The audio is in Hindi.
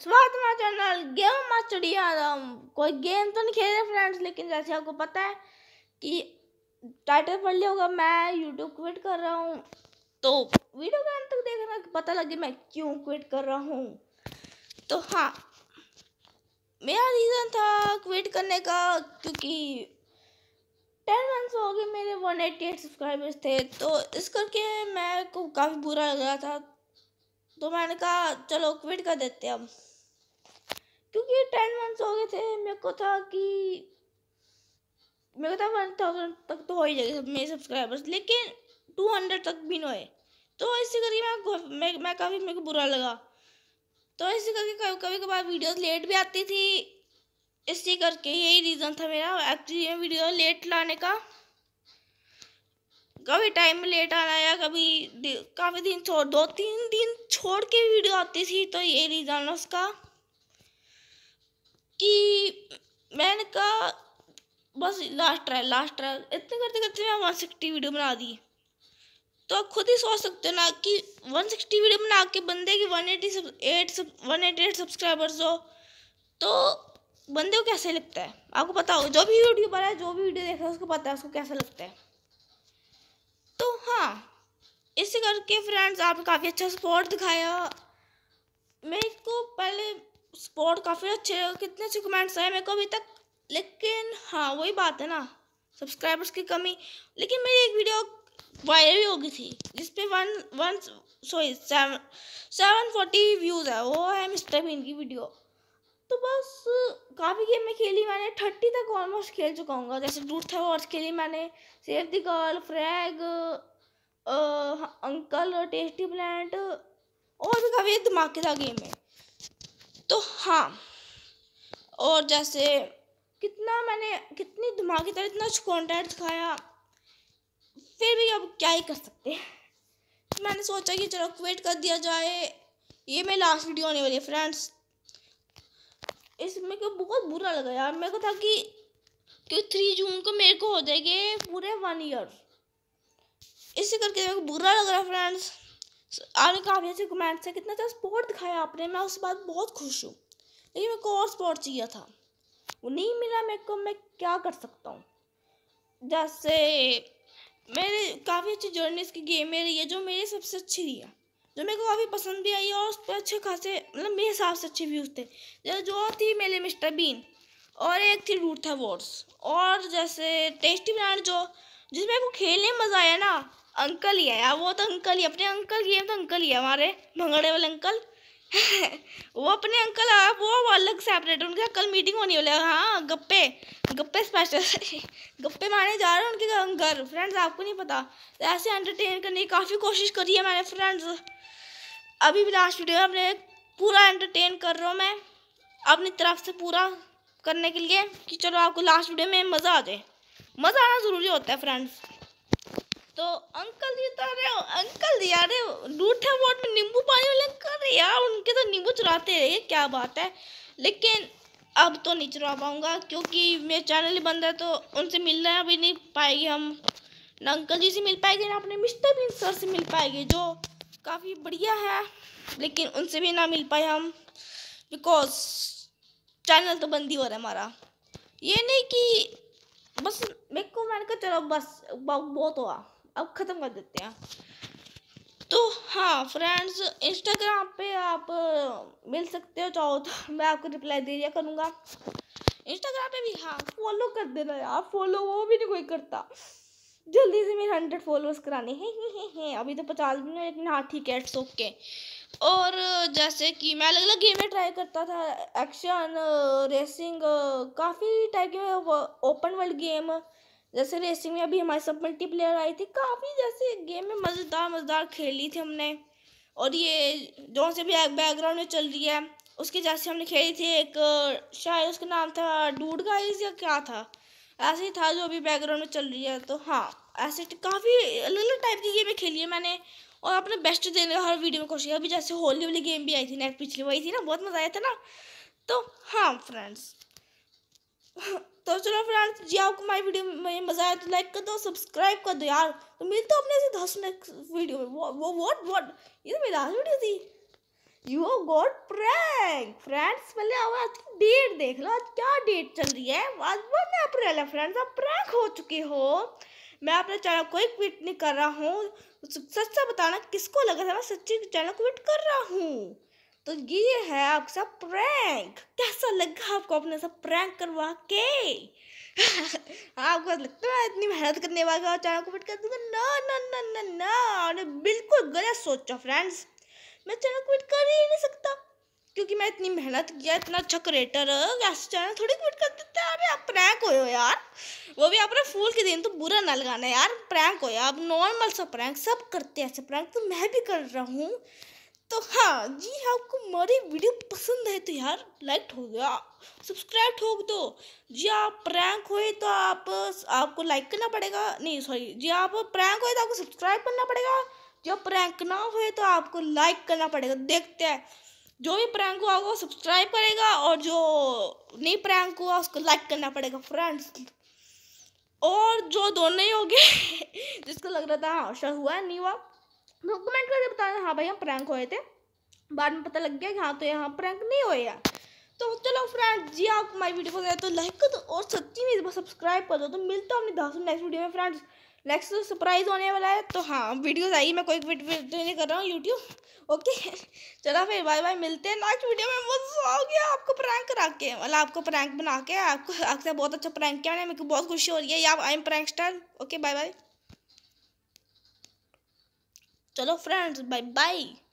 फ्रेंड्स स्वागत है चैनल गेम मास्टर कोई गेम तो नहीं खेल रहे फ्रेंड्स लेकिन जैसे आपको पता है कि टाइटल पढ़ लिया होगा मैं यूट्यूब क्विट कर रहा हूँ तो वीडियो के अंत तक देखना पता लगे मैं क्यों क्विट कर रहा हूँ तो हाँ मेरा रीज़न था क्विट करने का क्योंकि टेन मंथ्स हो गए मेरे वन सब्सक्राइबर्स थे तो इस करके मैं को काफ़ी बुरा लग रहा था तो मैंने कहा चलो क्विट कर देते हम क्योंकि टेन मंथ्स हो गए थे मेरे को था कि मेरे को था वन थाउजेंड तक तो हो ही जाएगी सब मेरे सब्सक्राइबर्स लेकिन टू हंड्रेड तक भी ना होए तो इसी करके मैं मैं, मैं काफ़ी मेरे को बुरा लगा तो इसी करके कभी कभी कभार वीडियो लेट भी आती थी इसी करके यही रीज़न था मेरा एक्चुअली वीडियो लेट लाने का कभी टाइम लेट लेट आना या कभी काफ़ी दिन छोड़ दो तीन दिन छोड़ के वीडियो आती थी तो ये रीज़न उसका कि मैंने कहा बस लास्ट ट्राई लास्ट ट्राई इतने करते करते मैं वन सिक्सटी वीडियो बना दी तो आप खुद ही सोच सकते हो ना कि वन सिक्सटी वीडियो बना के बंदे की one eighty eight one eighty eight subscribers हो तो बंदे को कैसे लगता है आपको पता हो जो भी यूट्यूबर है जो भी वीडियो देख है उसको पता है उसको कैसे लगता है तो हाँ इस करके फ्रेंड्स आपने काफ़ी अच्छा स्पोर्ट दिखाया मेरे को पहले स्पोर्ट काफ़ी अच्छे कितने अच्छे कमेंट्स आए मेरे को अभी तक लेकिन हाँ वही बात है ना सब्सक्राइबर्स की कमी लेकिन मेरी एक वीडियो वायरल भी हो गई थी जिसपे one one sorry seven seven forty views है वो है मिस्टर बीन की वीडियो तो बस काफ़ी गेम में खेली मैंने थर्टी तक ऑलमोस्ट खेल चुका हूँ जैसे ड्रूथ था वॉर्स खेली मैंने सेव द गर्ल फ्रैग अंकल टेस्टी प्लांट और भी काफ़ी धमाकेदार गेम है तो हाँ और जैसे कितना मैंने कितनी धमाकेदार इतना कॉन्टेंट दिखाया फिर भी अब क्या ही कर सकते हैं मैंने सोचा कि चलो क्वेट कर दिया जाए ये मेरी लास्ट वीडियो होने वाली है फ्रेंड्स इस मेरे को बहुत बुरा लगा यार मेरे को था कि क्योंकि थ्री जून को मेरे को हो जाएंगे पूरे वन ईयर इसी करके मेरे को बुरा लग रहा है फ्रेंड्स आपने काफ़ी अच्छे कमेंट्स है कितना अच्छा स्पोर्ट दिखाया आपने मैं उस बात बहुत खुश हूँ लेकिन मेरे को और स्पोर्ट चाहिए था वो नहीं मिला मेरे को मैं क्या कर सकता हूँ जैसे मेरे काफ़ी अच्छी जर्नीस की गेम में रही है जो मेरी सबसे अच्छी रही है जो मेरे को काफ़ी पसंद भी आई और उस पर अच्छे खासे मतलब मेरे हिसाब से अच्छे व्यूज़ थे जैसे जो थी मेरे मिस्टर बीन और एक थी रूट था वॉर्स और जैसे टेस्टी ब्रांड जो जिसमें को खेलने में मज़ा आया ना अंकल ही आया वो तो अंकल ही अपने अंकल ये तो अंकल ही हमारे भंगड़े वाले अंकल वो अपने अंकल आप वो अलग सेपरेट उनके कल मीटिंग होनी वाली है हाँ गप्पे गप्पे स्पेशल गप्पे मारने जा रहे हैं उनके घर फ्रेंड्स आपको नहीं पता ऐसे एंटरटेन करने की काफ़ी कोशिश करी है मैंने फ्रेंड्स अभी भी लास्ट वीडियो में अपने पूरा एंटरटेन कर रहा हूँ मैं अपनी तरफ से पूरा करने के लिए कि चलो आपको लास्ट वीडियो में मज़ा आ जाए मज़ा आना ज़रूरी होता है फ्रेंड्स तो अंकल जी तो अरे अंकल जी अरे रूठे वोट में नींबू पानी वाले अंकल यार उनके तो नींबू चुराते रहे क्या बात है लेकिन अब तो नहीं चुरा पाऊँगा क्योंकि मेरा चैनल ही बंद है तो उनसे मिलना भी नहीं पाएंगे हम ना अंकल जी से मिल पाएंगे ना अपने मिस्टर भी सर से मिल पाएंगे जो काफ़ी बढ़िया है लेकिन उनसे भी ना मिल पाए हम बिकॉज चैनल तो बंद ही हो रहा है हमारा ये नहीं कि बस मेरे को मैंने कहा चलो बस बहुत हुआ अब ख़त्म कर देते हैं तो हाँ फ्रेंड्स इंस्टाग्राम पे आप मिल सकते हो चाहो तो मैं आपको रिप्लाई दे दिया करूँगा इंस्टाग्राम पे भी हाँ फॉलो कर देना यार फॉलो वो भी नहीं कोई करता जल्दी से मेरे हंड्रेड फॉलोअर्स कराने हैं ही हैं हैं अभी तो पचास भी नहीं लेकिन हाँ ठीक है इट्स ओके और जैसे कि मैं अलग अलग गेमें ट्राई करता था एक्शन रेसिंग काफ़ी टाइप के ओपन वर्ल्ड गेम जैसे रेसिंग में अभी हमारे सब मल्टीप्लेयर आई थी काफ़ी जैसे गेम में मज़ेदार मज़ेदार खेली थी हमने और ये जो से भी बैकग्राउंड में चल रही है उसके जैसे हमने खेली थी एक शायद उसका नाम था डूड गाइज या क्या था ऐसे ही था जो अभी बैकग्राउंड में चल रही है तो हाँ ऐसे काफ़ी अलग अलग टाइप की गेमें खेली है मैंने और अपने बेस्ट देने का हर वीडियो में कोशिश अभी जैसे होली वाली गेम भी आई थी नेट पिछली वही थी ना बहुत मज़ा आया था ना तो हाँ फ्रेंड्स तो चलो फ्रेंड्स जी आपको हमारी वीडियो में मज़ा आया तो लाइक कर दो सब्सक्राइब कर दो यार तो मिलते हो अपने से दस नेक्स्ट वीडियो में वो वो वॉट वॉट ये तो मेरी लास्ट वीडियो थी you are god prank friends पहले आओ आज की डेट देख लो आज क्या डेट चल रही है आज वन अप्रैल है फ्रेंड्स आप प्रैंक हो चुके हो मैं अपने चैनल को ही क्विट नहीं कर रहा हूँ सच सा बताना किसको लगा था मैं सच्ची चैनल क्विट कर रहा हूँ तो ये है आपका प्रैंक कैसा लगा आपको अपने सब प्रैंक करवा के आपको लगता है इतनी मेहनत करने वाला अचानक को कर दूंगा ना ना ना ना ना और बिल्कुल गलत सोचा फ्रेंड्स मैं चैनल क्विट कर ही नहीं सकता क्योंकि मैं इतनी मेहनत किया इतना अच्छा क्रिएटर ऐसे चैनल थोड़ी क्विट कर देते हैं अरे आप प्रैंक हो यार वो भी आपने फूल के दिन तो बुरा ना लगाना यार प्रैंक हो यार अब नॉर्मल सा प्रैंक सब करते हैं ऐसे प्रैंक तो मैं भी कर रहा हूँ तो हाँ जी हाँ आपको हमारी वीडियो पसंद है तो यार लाइक हो गया सब्सक्राइब ठोक दो जी हाँ, आप प्रैंक हुए तो आप आपको लाइक करना पड़ेगा नहीं सॉरी जी हाँ, आप प्रैंक हुए तो आपको सब्सक्राइब करना पड़ेगा जो प्रैंक ना हुए तो आपको लाइक करना पड़ेगा देखते हैं जो भी प्रैंक हुआ होगा सब्सक्राइब करेगा और जो नहीं प्रैंक हुआ उसको लाइक करना पड़ेगा फ्रेंड्स और जो दोनों ही हो गए जिसको लग रहा था हाँ हुआ नहीं हुआ तो कमेंट करके बताना हाँ भाई हम प्रैंक हुए थे बाद में पता लग गया कि हाँ तो यहाँ प्रैंक नहीं हुए यार तो चलो फ्रेंड जी आप हमारी वीडियो पसंद आए तो लाइक कर दो और सच्ची में इस बार सब्सक्राइब कर दो तो मिलता हूँ अपनी दस नेक्स्ट वीडियो में फ्रेंड्स नेक्स्ट तो सरप्राइज होने वाला है तो हाँ वीडियोज आई मैं कोई वीडियो नहीं कर रहा हूँ यूट्यूब ओके चलो फिर बाय बाय मिलते हैं नेक्स्ट वीडियो में मजा आ गया आपको प्रैंक करा के मतलब आपको प्रैंक बना के आपको आपसे बहुत अच्छा प्रैंक किया मेरे को बहुत खुशी हो रही है या I am prank star okay bye bye चलो फ्रेंड्स बाय बाय